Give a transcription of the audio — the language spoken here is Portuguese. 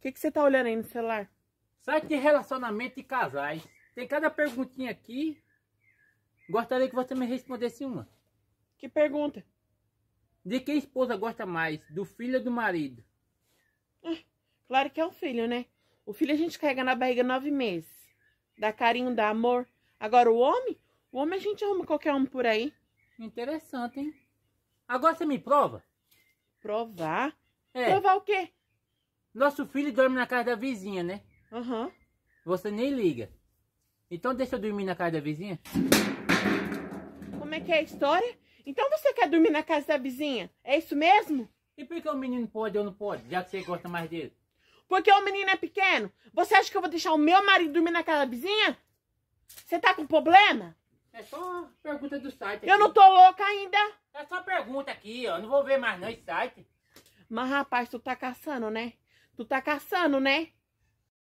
O que, que você tá olhando aí no celular? Site de relacionamento e casais. Tem cada perguntinha aqui. Gostaria que você me respondesse uma. Que pergunta? De que esposa gosta mais? Do filho ou do marido? Ah, claro que é o filho, né? O filho a gente carrega na barriga nove meses. Dá carinho, dá amor. Agora o homem? O homem a gente arruma qualquer um por aí. Interessante, hein? Agora você me prova? Provar? É. Provar o quê? Nosso filho dorme na casa da vizinha, né? Uhum. Você nem liga. Então deixa eu dormir na casa da vizinha? Como é que é a história? Então você quer dormir na casa da vizinha? É isso mesmo? E por que o menino pode ou não pode, já que você gosta mais dele? Porque o menino é pequeno. Você acha que eu vou deixar o meu marido dormir na casa da vizinha? Você tá com problema? É só pergunta do site. Aqui. Eu não tô louca ainda. É só pergunta aqui, ó. Não vou ver mais não esse site. Mas, rapaz, tu tá caçando, né? Tu tá caçando, né?